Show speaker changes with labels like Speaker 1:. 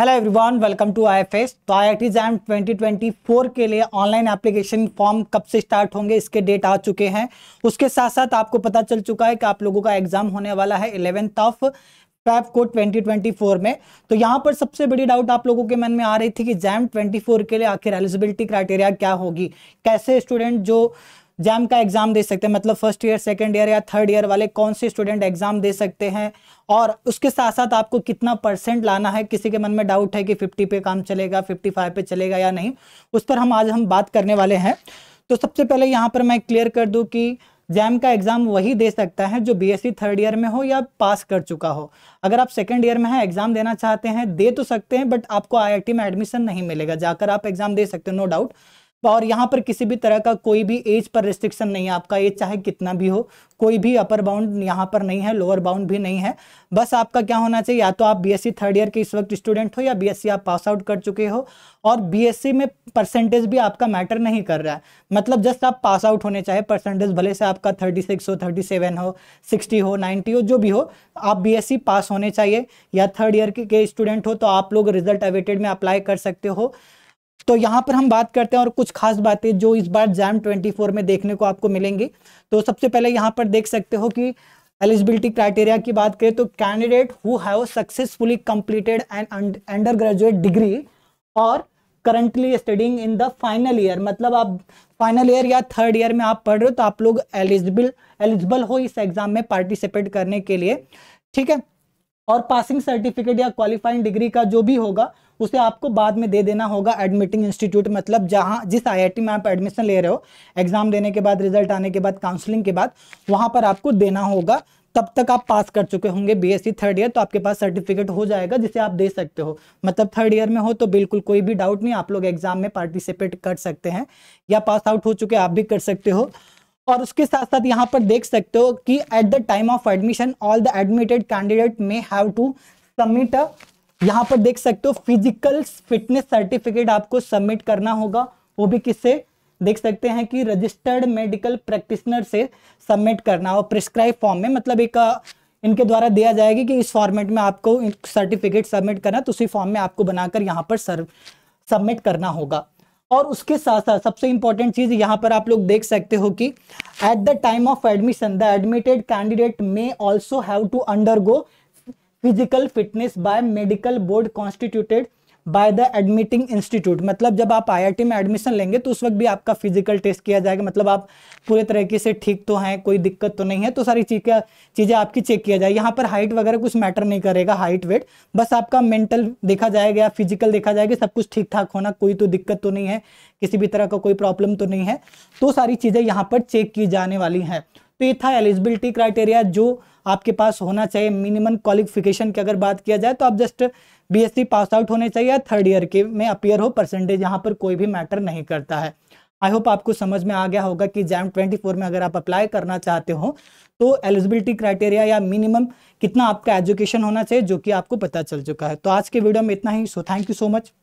Speaker 1: hello everyone welcome to I F S तो I I exam 2024 के लिए online application form कब से स्टार्ट होंगे इसके डेट आ चुके हैं उसके साथ साथ आपको पता चल चुका है कि आप लोगों का एग्जाम होने वाला है इलेवेंथ ऑफ फैफ को 2024 में तो यहाँ पर सबसे बड़ी डाउट आप लोगों के मन में आ रही थी कि जैम 24 के लिए आखिर एलिजिबिलिटी क्राइटेरिया क्या होगी कैसे स्टूडेंट जो जैम का एग्जाम दे सकते हैं मतलब फर्स्ट ईयर सेकेंड ईयर या थर्ड ईयर वाले कौन से स्टूडेंट एग्जाम दे सकते हैं और उसके साथ साथ आपको कितना परसेंट लाना है किसी के मन में डाउट है कि फिफ्टी पे काम चलेगा फिफ्टी फाइव पे चलेगा या नहीं उस पर हम आज हम बात करने वाले हैं तो सबसे पहले यहाँ पर मैं क्लियर कर दूँ कि जैम का एग्ज़ाम वही दे सकता है जो बी थर्ड ईयर में हो या पास कर चुका हो अगर आप सेकेंड ईयर में हैं एग्ज़ाम देना चाहते हैं दे तो सकते हैं बट आपको आई में एडमिशन नहीं मिलेगा जाकर आप एग्ज़ाम दे सकते हो नो डाउट और यहाँ पर किसी भी तरह का कोई भी एज पर रिस्ट्रिक्शन नहीं है आपका एज चाहे कितना भी हो कोई भी अपर बाउंड यहाँ पर नहीं है लोअर बाउंड भी नहीं है बस आपका क्या होना चाहिए या तो आप बीएससी थर्ड ईयर के इस वक्त स्टूडेंट हो या बीएससी आप पास आउट कर चुके हो और बीएससी में परसेंटेज भी आपका मैटर नहीं कर रहा है मतलब जस्ट आप पास आउट होने चाहे परसेंटेज भले से आपका थर्टी सिक्स हो थर्टी सेवन हो सिक्सटी हो नाइन्टी हो जो भी हो आप बी पास होने चाहिए या थर्ड ईयर के स्टूडेंट हो तो आप लोग रिजल्ट अवेटेड में अप्लाई कर सकते हो तो यहाँ पर हम बात करते हैं और कुछ खास बातें जो इस बार जैम 24 में देखने को आपको मिलेंगी तो सबसे पहले यहाँ पर देख सकते हो कि एलिजिबिलिटी क्राइटेरिया की बात करें तो candidate who have successfully completed and undergraduate degree और currently studying in the final year मतलब आप फाइनल ईयर या थर्ड ईयर में आप पढ़ रहे हो तो आप लोग एलिजिबल एलिजिबल हो इस एग्जाम में पार्टिसिपेट करने के लिए ठीक है और पासिंग सर्टिफिकेट या क्वालिफाइंग डिग्री का जो भी होगा उसे आपको बाद में दे देना होगा एडमिटिंग इंस्टीट्यूट मतलब जहाँ जिस आईआईटी में आप एडमिशन ले रहे हो एग्ज़ाम देने के बाद रिजल्ट आने के बाद काउंसलिंग के बाद वहाँ पर आपको देना होगा तब तक आप पास कर चुके होंगे बीएससी थर्ड ईयर तो आपके पास सर्टिफिकेट हो जाएगा जिसे आप दे सकते हो मतलब थर्ड ईयर में हो तो बिल्कुल कोई भी डाउट नहीं आप लोग एग्जाम में पार्टिसिपेट कर सकते हैं या पास आउट हो चुके आप भी कर सकते हो और उसके साथ साथ यहाँ पर देख सकते हो कि at the time of admission all the admitted candidate may have to submit a यहाँ पर देख सकते हो फिजिकल फिटनेस सर्टिफिकेट आपको सबमिट करना होगा वो भी किससे देख सकते हैं कि रजिस्टर्ड मेडिकल प्रैक्टिशनर से सबमिट करना और प्रिस्क्राइब फॉर्म में मतलब एक इनके द्वारा दिया जाएगी कि इस फॉर्मेट में आपको सर्टिफिकेट सबमिट करना तो उसी फॉर्म में आपको बनाकर यहाँ पर सर सबमिट करना होगा और उसके साथ साथ सबसे इंपॉर्टेंट चीज़ यहाँ पर आप लोग देख सकते हो कि at the time of admission the admitted candidate may also have to under physical fitness by medical board constituted by the admitting institute मतलब जब आप आई में एडमिशन लेंगे तो उस वक्त भी आपका फिजिकल टेस्ट किया जाएगा मतलब आप पूरे तरीके से ठीक तो हैं कोई दिक्कत तो नहीं है तो सारी चीज़ का चीज़ें आपकी चेक किया जाए यहाँ पर हाइट वगैरह कुछ मैटर नहीं करेगा हाइट वेट बस आपका मेंटल देखा जाएगा या फिजिकल देखा जाएगा सब कुछ ठीक ठाक होना कोई तो दिक्कत तो नहीं है किसी भी तरह का कोई प्रॉब्लम तो नहीं है तो सारी चीज़ें यहाँ पर चेक की जाने वाली हैं तो ये था एलिजिबिलिटी क्राइटेरिया जो आपके पास होना चाहिए मिनिमम क्वालिफिकेशन की अगर बात किया जाए तो आप जस्ट बीएससी पास आउट होने चाहिए या थर्ड ईयर के में अपियर हो परसेंटेज यहाँ पर कोई भी मैटर नहीं करता है आई होप आपको समझ में आ गया होगा कि जैम 24 में अगर आप अप्लाई करना चाहते हो तो एलिजिबिलिटी क्राइटेरिया या मिनिमम कितना आपका एजुकेशन होना चाहिए जो कि आपको पता चल चुका है तो आज के वीडियो में इतना ही so thank you so much